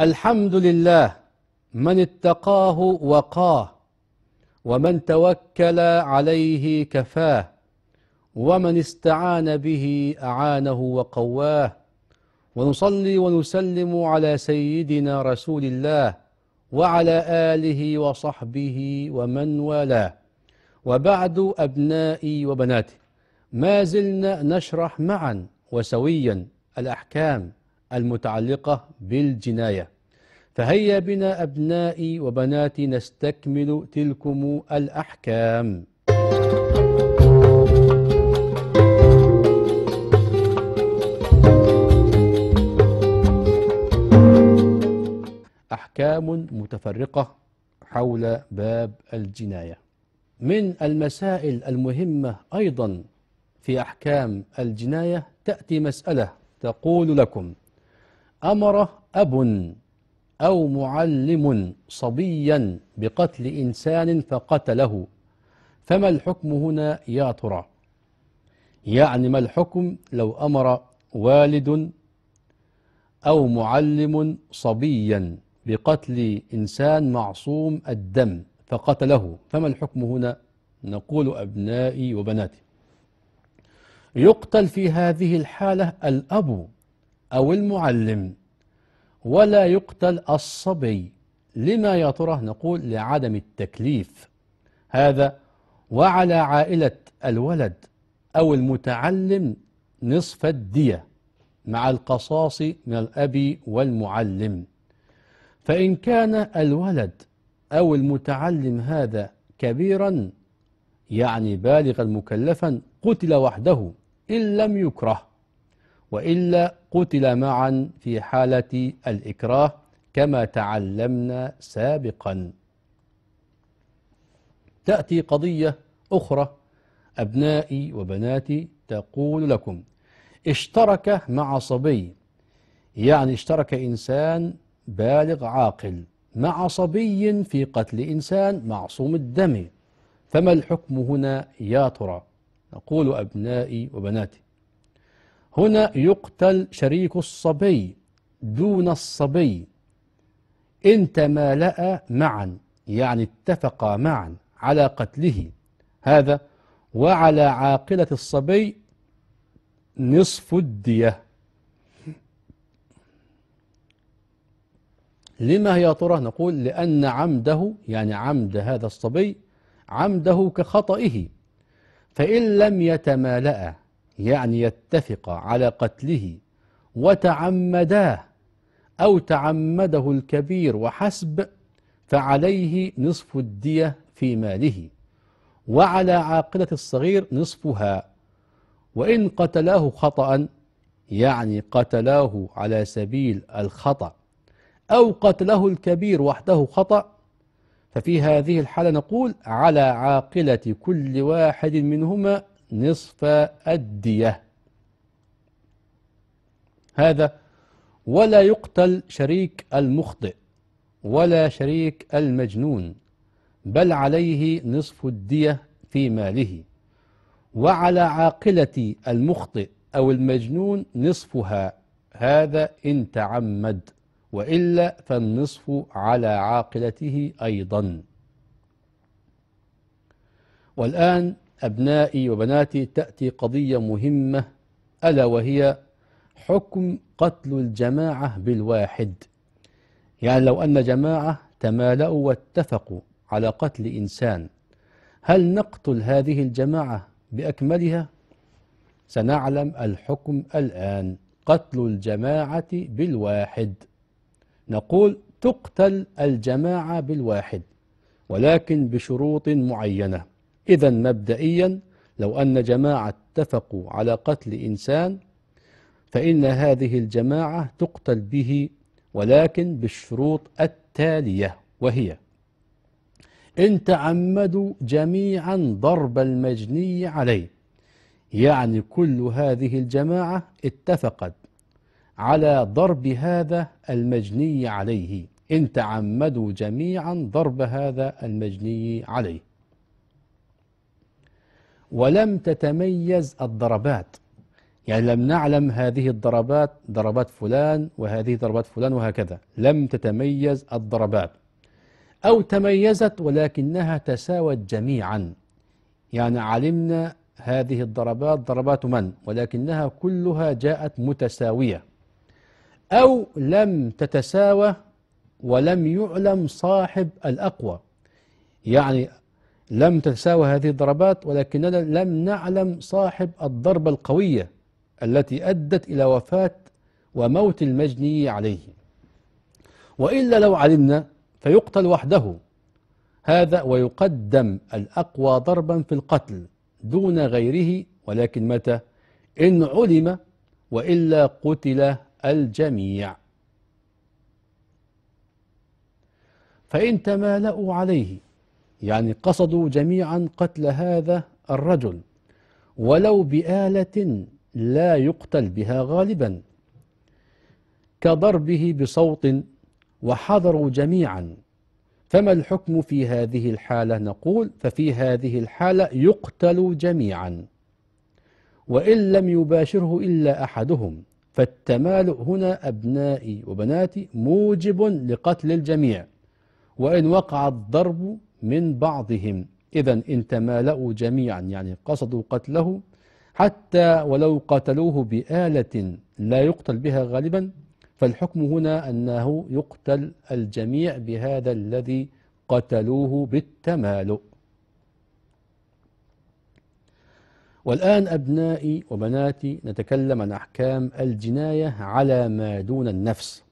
الحمد لله من اتقاه وقاه ومن توكل عليه كفاه ومن استعان به أعانه وقواه ونصلي ونسلم على سيدنا رسول الله وعلى آله وصحبه ومن والاه وبعد أبنائي وبناتي ما زلنا نشرح معا وسويا الأحكام المتعلقة بالجناية فهيا بنا أبنائي وبناتي نستكمل تلكم الأحكام أحكام متفرقة حول باب الجناية من المسائل المهمة أيضا في أحكام الجناية تأتي مسألة تقول لكم أمر أب أو معلم صبيا بقتل إنسان فقتله فما الحكم هنا يا ترى يعني ما الحكم لو أمر والد أو معلم صبيا بقتل إنسان معصوم الدم فقتله فما الحكم هنا نقول أبنائي وبناتي يقتل في هذه الحالة الأب أو المعلم ولا يقتل الصبي لما يا ترى نقول لعدم التكليف هذا وعلى عائلة الولد أو المتعلم نصف الدية مع القصاص من الأب والمعلم فإن كان الولد أو المتعلم هذا كبيرا يعني بالغا مكلفا قتل وحده إن لم يكره وإلا قتل معا في حالة الإكراه كما تعلمنا سابقا تأتي قضية أخرى أبنائي وبناتي تقول لكم اشترك مع صبي يعني اشترك إنسان بالغ عاقل مع صبي في قتل إنسان معصوم الدم فما الحكم هنا يا ترى نقول أبنائي وبناتي هنا يقتل شريك الصبي دون الصبي إن تمالأ معا يعني اتفقا معا على قتله هذا وعلى عاقلة الصبي نصف الدية لما يا ترى نقول لأن عمده يعني عمد هذا الصبي عمده كخطئه فإن لم يتمالأ يعني يتفق على قتله وتعمداه أو تعمده الكبير وحسب فعليه نصف الدية في ماله وعلى عاقلة الصغير نصفها وإن قتلاه خطأ يعني قتلاه على سبيل الخطأ أو قتله الكبير وحده خطأ ففي هذه الحالة نقول على عاقلة كل واحد منهما نصف الدية هذا ولا يقتل شريك المخطئ ولا شريك المجنون بل عليه نصف الدية في ماله وعلى عاقلة المخطئ أو المجنون نصفها هذا إن تعمد وإلا فالنصف على عاقلته أيضا والآن أبنائي وبناتي تأتي قضية مهمة ألا وهي حكم قتل الجماعة بالواحد يعني لو أن جماعة تمالأوا واتفقوا على قتل إنسان هل نقتل هذه الجماعة بأكملها؟ سنعلم الحكم الآن قتل الجماعة بالواحد نقول تقتل الجماعة بالواحد ولكن بشروط معينة إذا مبدئيا لو أن جماعة اتفقوا على قتل إنسان فإن هذه الجماعة تقتل به ولكن بالشروط التالية وهي إن تعمدوا جميعا ضرب المجني عليه يعني كل هذه الجماعة اتفقت على ضرب هذا المجني عليه إن تعمدوا جميعا ضرب هذا المجني عليه ولم تتميز الضربات يعني لم نعلم هذه الضربات ضربات فلان وهذه ضربات فلان وهكذا لم تتميز الضربات أو تميزت ولكنها تساوت جميعا يعني علمنا هذه الضربات ضربات من ولكنها كلها جاءت متساوية أو لم تتساوى ولم يعلم صاحب الأقوى يعني لم تتساوى هذه الضربات ولكننا لم نعلم صاحب الضربة القوية التي أدت إلى وفاة وموت المجني عليه وإلا لو علمنا فيقتل وحده هذا ويقدم الأقوى ضربا في القتل دون غيره ولكن متى إن علم وإلا قتل الجميع فإن تمالأوا عليه يعني قصدوا جميعا قتل هذا الرجل ولو بآلة لا يقتل بها غالبا كضربه بصوت وحضروا جميعا فما الحكم في هذه الحالة نقول ففي هذه الحالة يقتل جميعا وإن لم يباشره إلا أحدهم فالتمالؤ هنا أبنائي وبناتي موجب لقتل الجميع وإن وقع الضرب من بعضهم إذا إن تمالأوا جميعا يعني قصدوا قتله حتى ولو قتلوه بآلة لا يقتل بها غالبا فالحكم هنا أنه يقتل الجميع بهذا الذي قتلوه بالتمالؤ والآن أبنائي وبناتي نتكلم عن أحكام الجناية على ما دون النفس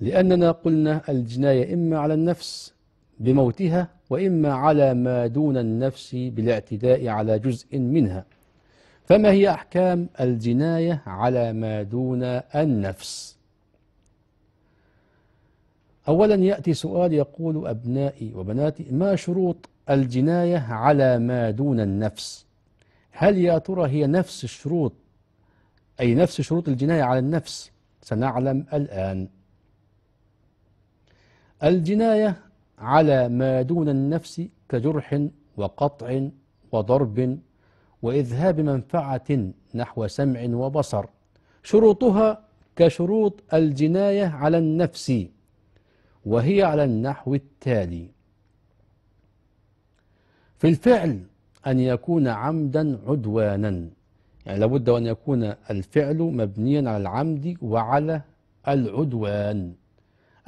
لأننا قلنا الجناية إما على النفس بموتها وإما على ما دون النفس بالاعتداء على جزء منها فما هي أحكام الجناية على ما دون النفس أولا يأتي سؤال يقول أبنائي وبناتي ما شروط الجناية على ما دون النفس هل يا ترى هي نفس الشروط أي نفس شروط الجناية على النفس سنعلم الآن الجناية على ما دون النفس كجرح وقطع وضرب وإذهاب منفعة نحو سمع وبصر شروطها كشروط الجناية على النفس وهي على النحو التالي في الفعل أن يكون عمدا عدوانا يعني لابد أن يكون الفعل مبنيا على العمد وعلى العدوان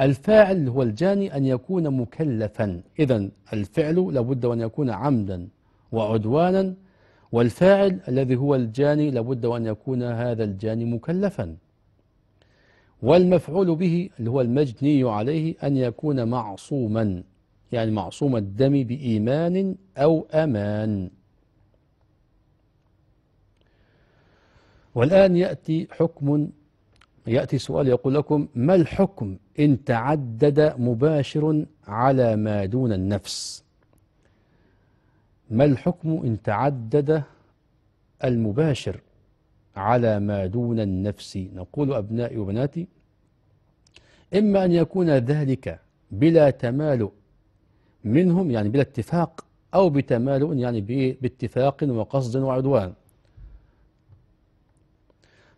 الفاعل هو الجاني أن يكون مكلفا إذا الفعل لابد أن يكون عمدا وعدوانا والفاعل الذي هو الجاني لابد أن يكون هذا الجاني مكلفا والمفعول به اللي هو المجني عليه أن يكون معصوما يعني معصوم الدم بإيمان أو أمان والآن يأتي حكم يأتي سؤال يقول لكم ما الحكم إن تعدد مباشر على ما دون النفس ما الحكم إن تعدد المباشر على ما دون النفس نقول أبنائي وبناتي إما أن يكون ذلك بلا تمالؤ منهم يعني بلا اتفاق أو بتمالؤ يعني باتفاق وقصد وعدوان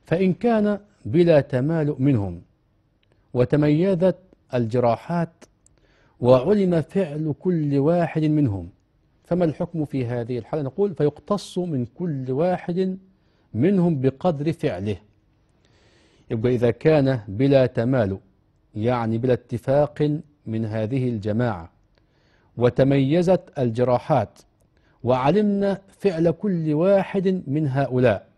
فإن كان بلا تمالؤ منهم وتميزت الجراحات وعلم فعل كل واحد منهم فما الحكم في هذه الحالة نقول فيقتص من كل واحد منهم بقدر فعله يبقى إذا كان بلا تمالؤ يعني بلا اتفاق من هذه الجماعة وتميزت الجراحات وعلمنا فعل كل واحد من هؤلاء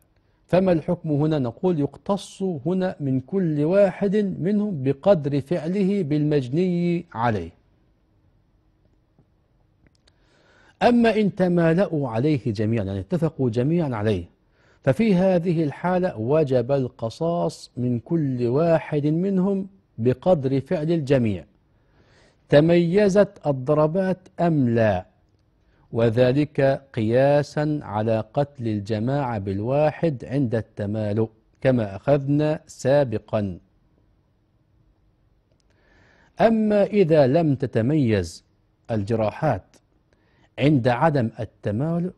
فما الحكم هنا نقول يقتص هنا من كل واحد منهم بقدر فعله بالمجني عليه أما إن تمالأوا عليه جميعا يعني اتفقوا جميعا عليه ففي هذه الحالة وجب القصاص من كل واحد منهم بقدر فعل الجميع تميزت الضربات أم لا وذلك قياسا على قتل الجماعة بالواحد عند التمالؤ كما أخذنا سابقا أما إذا لم تتميز الجراحات عند عدم التمالؤ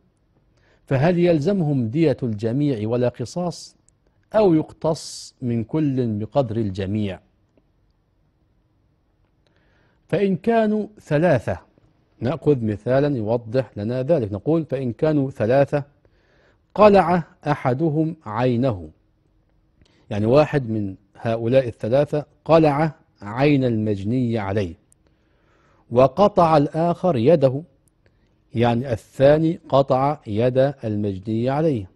فهل يلزمهم دية الجميع ولا قصاص أو يقتص من كل بقدر الجميع فإن كانوا ثلاثة نأخذ مثالا يوضح لنا ذلك نقول فإن كانوا ثلاثة قلع أحدهم عينه يعني واحد من هؤلاء الثلاثة قلع عين المجني عليه وقطع الآخر يده يعني الثاني قطع يد المجني عليه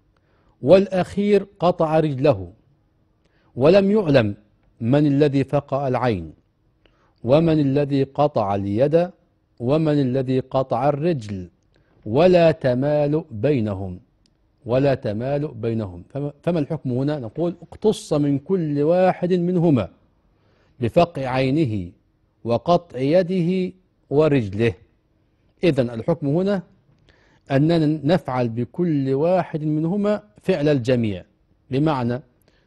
والأخير قطع رجله ولم يعلم من الذي فقأ العين ومن الذي قطع اليد ومن الذي قطع الرجل ولا تمال بينهم ولا تمال بينهم فما الحكم هنا نقول اقتص من كل واحد منهما بفقع عينه وقطع يده ورجله إذا الحكم هنا أننا نفعل بكل واحد منهما فعل الجميع بمعنى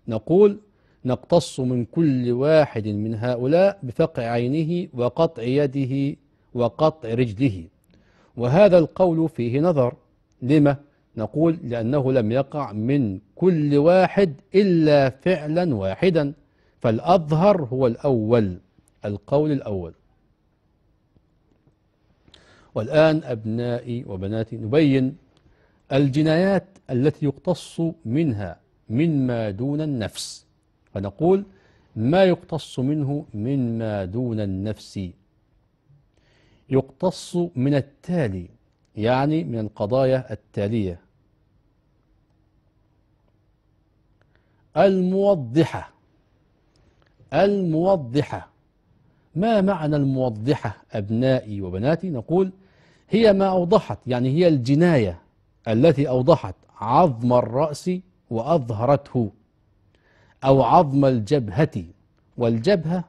نقول نقتص من كل واحد من هؤلاء بفقع عينه وقطع يده وقطع رجله وهذا القول فيه نظر لما نقول لأنه لم يقع من كل واحد إلا فعلا واحدا فالأظهر هو الأول القول الأول والآن أبنائي وبناتي نبين الجنايات التي يقتص منها مما دون النفس فنقول ما يقتص منه مما دون النفس يقتص من التالي يعني من القضايا التالية الموضحة الموضحة ما معنى الموضحة أبنائي وبناتي نقول هي ما أوضحت يعني هي الجناية التي أوضحت عظم الرأس وأظهرته أو عظم الجبهة والجبهة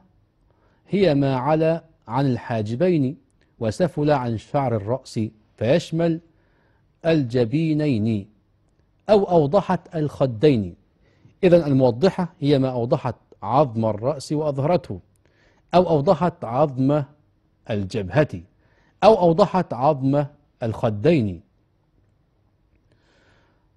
هي ما على عن الحاجبين وسفل عن شعر الرأس فيشمل الجبينين أو أوضحت الخدين إذا الموضحة هي ما أوضحت عظم الرأس وأظهرته أو أوضحت عظم الجبهة أو أوضحت عظم الخدين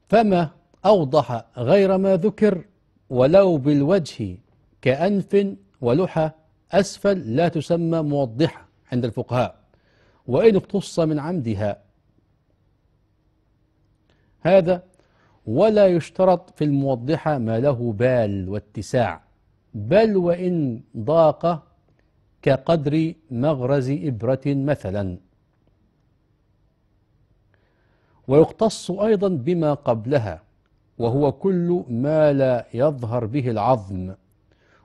فما أوضح غير ما ذكر ولو بالوجه كأنف ولحى أسفل لا تسمى موضحة عند الفقهاء وإن اقتص من عمدها هذا ولا يشترط في الموضحة ما له بال واتساع بل وإن ضاق كقدر مغرز إبرة مثلا ويقتص أيضا بما قبلها وهو كل ما لا يظهر به العظم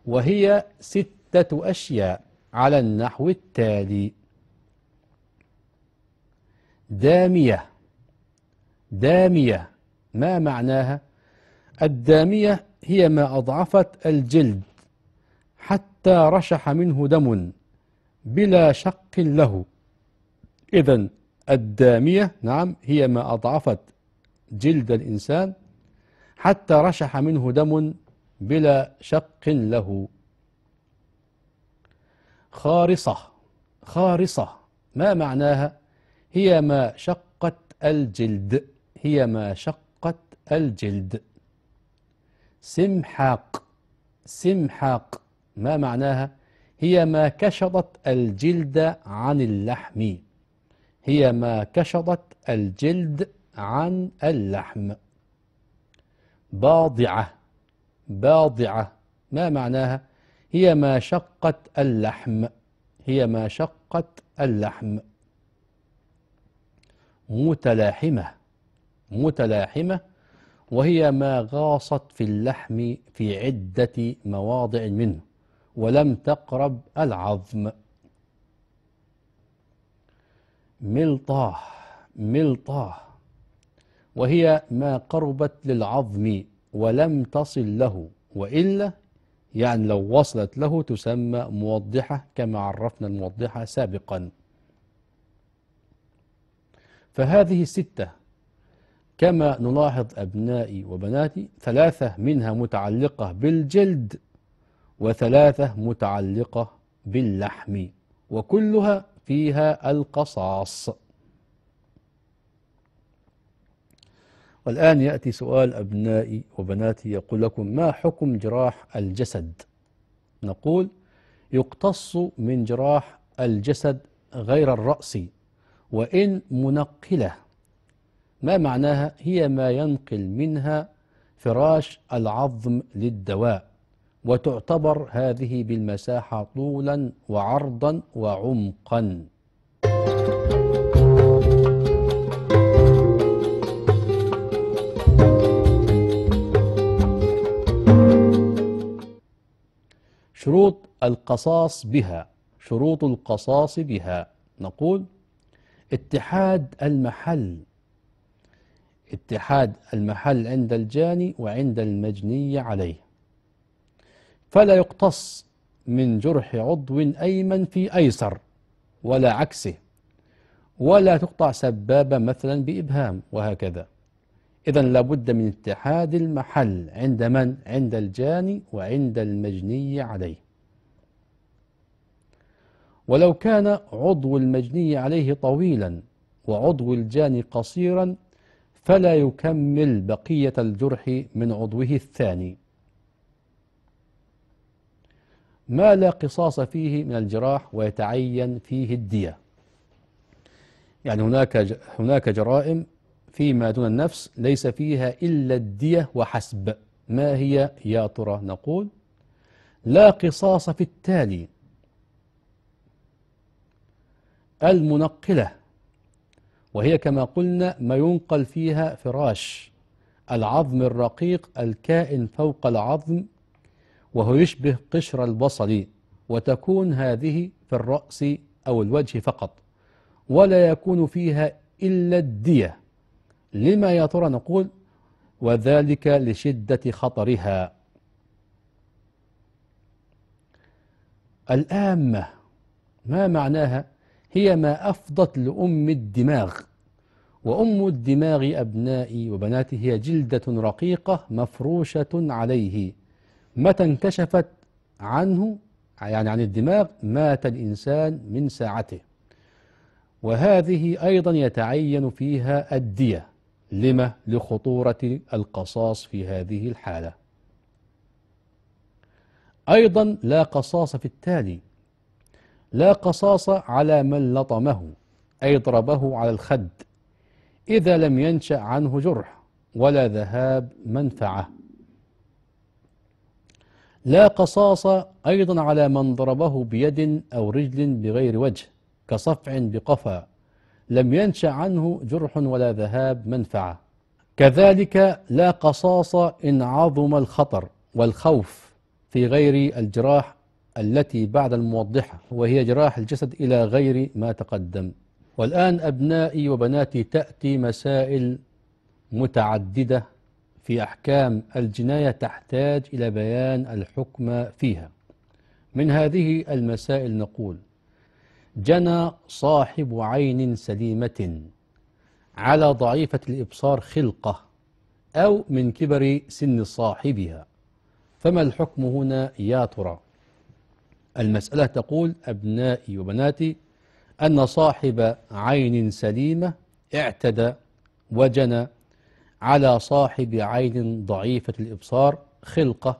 وهي ستة أشياء على النحو التالي دامية دامية ما معناها الدامية هي ما أضعفت الجلد حتى رشح منه دم بلا شق له إذا الدامية نعم هي ما أضعفت جلد الإنسان حتى رشح منه دم بلا شق له خارصة خارصة ما معناها هي ما شقت الجلد هي ما شقت الجلد سمحاق سمحاق ما معناها هي ما كشطت الجلد عن اللحم هي ما كشطت الجلد عن اللحم باضعة باضعة ما معناها هي ما شقت اللحم هي ما شقت اللحم متلاحمة متلاحمة وهي ما غاصت في اللحم في عدة مواضع منه ولم تقرب العظم ملطاه ملطاه وهي ما قربت للعظم ولم تصل له وإلا يعني لو وصلت له تسمى موضحة كما عرفنا الموضحة سابقاً فهذه الستة كما نلاحظ أبنائي وبناتي ثلاثة منها متعلقة بالجلد وثلاثة متعلقة باللحم وكلها فيها القصاص والآن يأتي سؤال أبنائي وبناتي يقول لكم ما حكم جراح الجسد نقول يقتص من جراح الجسد غير الرأسي وإن منقلة ما معناها هي ما ينقل منها فراش العظم للدواء وتعتبر هذه بالمساحة طولا وعرضا وعمقا شروط القصاص بها شروط القصاص بها نقول اتحاد المحل اتحاد المحل عند الجاني وعند المجني عليه فلا يقتص من جرح عضو أيمن في أيسر ولا عكسه ولا تقطع سبابة مثلا بإبهام وهكذا إذا لابد من اتحاد المحل عند من؟ عند الجاني وعند المجني عليه ولو كان عضو المجني عليه طويلا وعضو الجاني قصيرا فلا يكمل بقية الجرح من عضوه الثاني ما لا قصاص فيه من الجراح ويتعين فيه الدية يعني هناك هناك جرائم فيما دون النفس ليس فيها إلا الدية وحسب ما هي يا ترى نقول لا قصاص في التالي المنقلة وهي كما قلنا ما ينقل فيها فراش العظم الرقيق الكائن فوق العظم وهو يشبه قشر البصل وتكون هذه في الرأس أو الوجه فقط ولا يكون فيها إلا الدية لما يا ترى نقول وذلك لشدة خطرها الآمة ما معناها هي ما أفضت لأم الدماغ وأم الدماغ أبنائي وبناتي هي جلدة رقيقة مفروشة عليه متى انكشفت عنه يعني عن الدماغ مات الإنسان من ساعته وهذه أيضا يتعين فيها الدية لما لخطورة القصاص في هذه الحالة أيضا لا قصاص في التالي لا قصاص على من لطمه أي ضربه على الخد إذا لم ينشأ عنه جرح ولا ذهاب منفعة لا قصاص أيضا على من ضربه بيد أو رجل بغير وجه كصفع بقفا لم ينشأ عنه جرح ولا ذهاب منفعة كذلك لا قصاص إن عظم الخطر والخوف في غير الجراح التي بعد الموضحة وهي جراح الجسد إلى غير ما تقدم والآن أبنائي وبناتي تأتي مسائل متعددة في أحكام الجناية تحتاج إلى بيان الحكم فيها من هذه المسائل نقول جنى صاحب عين سليمة على ضعيفة الإبصار خلقة أو من كبر سن صاحبها فما الحكم هنا يا ترى المسألة تقول أبنائي وبناتي أن صاحب عين سليمة اعتدى وجنى على صاحب عين ضعيفة الإبصار خلقة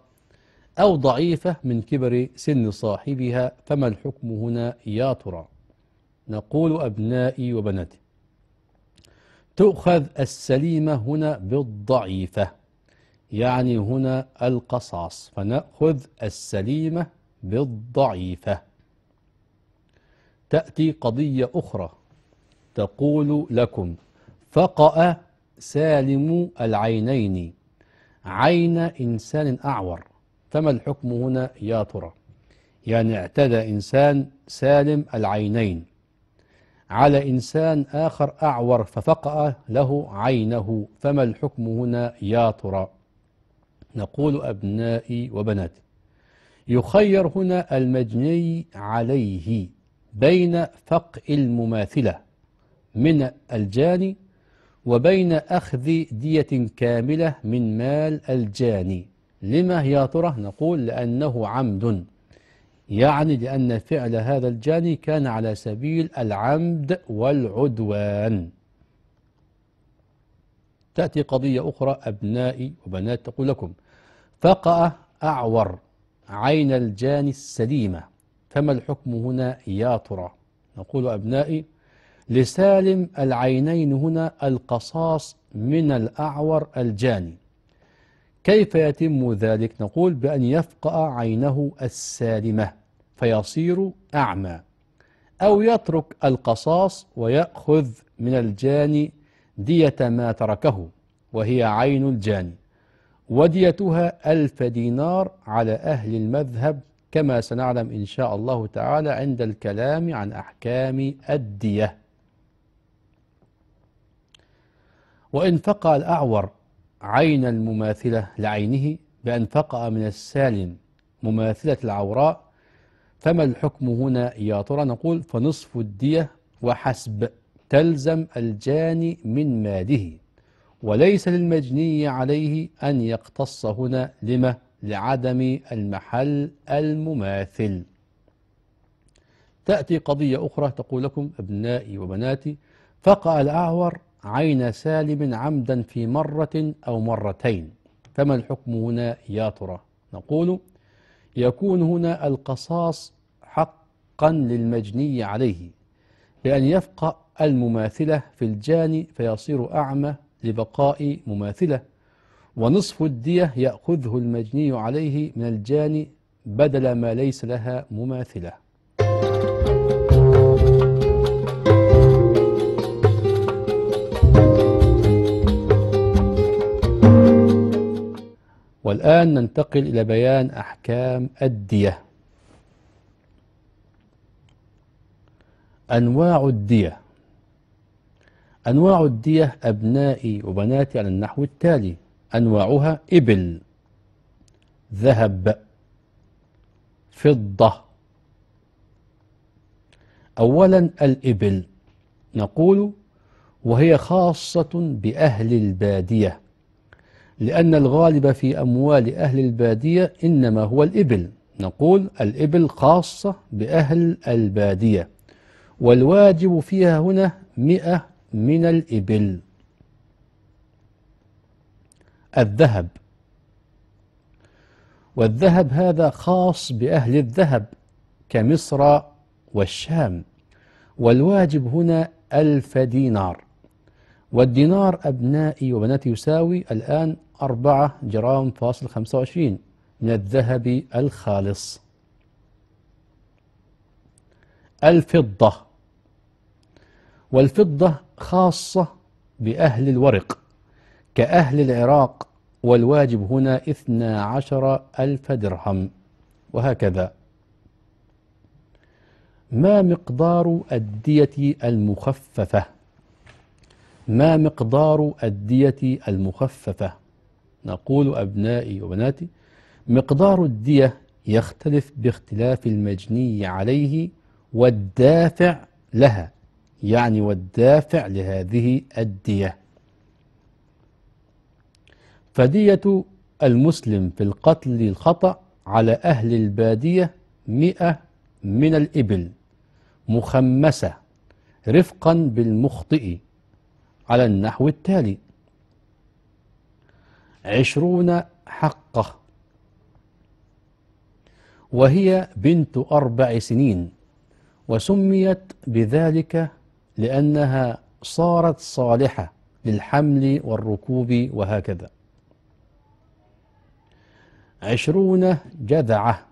أو ضعيفة من كبر سن صاحبها فما الحكم هنا يا ترى نقول أبنائي وبناتي تؤخذ السليمة هنا بالضعيفة يعني هنا القصاص فنأخذ السليمة بالضعيفة تأتي قضية أخرى تقول لكم فقأ سالم العينين عين إنسان أعور فما الحكم هنا يا ترى يعني اعتدى إنسان سالم العينين على إنسان آخر أعور ففقأ له عينه فما الحكم هنا يا ترى نقول أبنائي وبناتي يخير هنا المجني عليه بين فقء المماثلة من الجاني وبين أخذ دية كاملة من مال الجاني لما يا ترى نقول لأنه عمد يعني لأن فعل هذا الجاني كان على سبيل العمد والعدوان تأتي قضية أخرى أبنائي وبنات تقول لكم فقأ أعور عين الجاني السليمة فما الحكم هنا يا ترى نقول أبنائي لسالم العينين هنا القصاص من الأعور الجاني كيف يتم ذلك نقول بأن يفقأ عينه السالمة فيصير أعمى أو يترك القصاص ويأخذ من الجاني دية ما تركه وهي عين الجاني وديتها ألف دينار على أهل المذهب كما سنعلم إن شاء الله تعالى عند الكلام عن أحكام الدية وإن فقى الأعور عين المماثلة لعينه بأن فقى من السالم مماثلة العوراء فما الحكم هنا يا ترى نقول فنصف الدية وحسب تلزم الجاني من ماله وليس للمجني عليه أن يقتص هنا لما لعدم المحل المماثل تأتي قضية أخرى تقول لكم أبنائي وبناتي فقع الأعور عين سالم عمدا في مرة أو مرتين فما الحكم هنا يا ترى نقول يكون هنا القصاص حقا للمجني عليه بأن يفقأ المماثلة في الجاني فيصير أعمى لبقاء مماثلة ونصف الدية يأخذه المجني عليه من الجاني بدل ما ليس لها مماثلة والآن ننتقل إلى بيان أحكام الدية أنواع الدية أنواع الدية أبنائي وبناتي على النحو التالي أنواعها إبل ذهب فضة أولا الإبل نقول وهي خاصة بأهل البادية لأن الغالب في أموال أهل البادية إنما هو الإبل نقول الإبل خاصة بأهل البادية والواجب فيها هنا مئة من الإبل الذهب والذهب هذا خاص بأهل الذهب كمصر والشام والواجب هنا ألف دينار والدينار أبنائي وبناتي يساوي الآن أربعة جرام فاصل خمسة وعشرين من الذهب الخالص الفضة والفضة خاصة بأهل الورق كأهل العراق والواجب هنا إثنى عشر ألف درهم وهكذا ما مقدار الدية المخففة ما مقدار الدية المخففة نقول أبنائي وبناتي مقدار الدية يختلف باختلاف المجني عليه والدافع لها يعني والدافع لهذه الدية فدية المسلم في القتل الخطأ على أهل البادية مئة من الإبل مخمسة رفقا بالمخطئ على النحو التالي عشرون حقه وهي بنت أربع سنين وسميت بذلك لأنها صارت صالحة للحمل والركوب وهكذا عشرون جذعة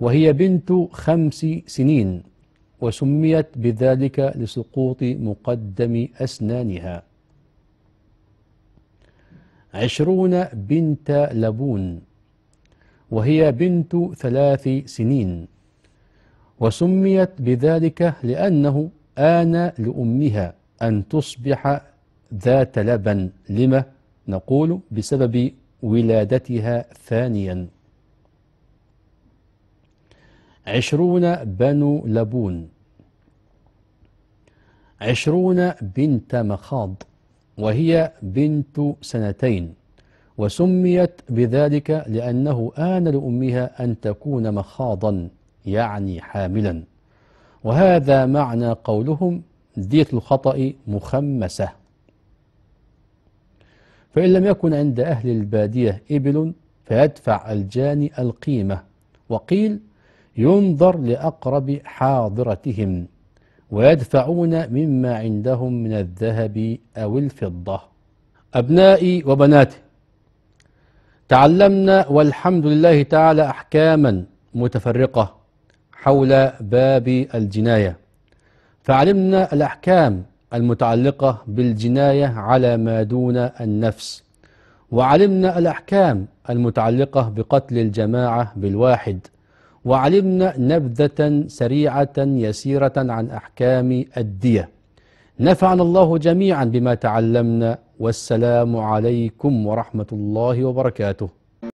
وهي بنت خمس سنين وسميت بذلك لسقوط مقدم أسنانها عشرون بنت لبون وهي بنت ثلاث سنين وسميت بذلك لأنه آن لأمها أن تصبح ذات لبن لما نقول بسبب ولادتها ثانيا عشرون بنو لبون عشرون بنت مخاض وهي بنت سنتين وسميت بذلك لأنه آن لأمها أن تكون مخاضا يعني حاملا وهذا معنى قولهم دية الخطأ مخمسة فإن لم يكن عند أهل البادية إبل فيدفع الجاني القيمة وقيل ينظر لأقرب حاضرتهم ويدفعون مما عندهم من الذهب أو الفضة أبنائي وبناتي تعلمنا والحمد لله تعالى أحكاما متفرقة حول باب الجناية فعلمنا الأحكام المتعلقة بالجناية على ما دون النفس وعلمنا الأحكام المتعلقة بقتل الجماعة بالواحد وعلمنا نبذة سريعة يسيرة عن أحكام الدية نفعنا الله جميعا بما تعلمنا والسلام عليكم ورحمة الله وبركاته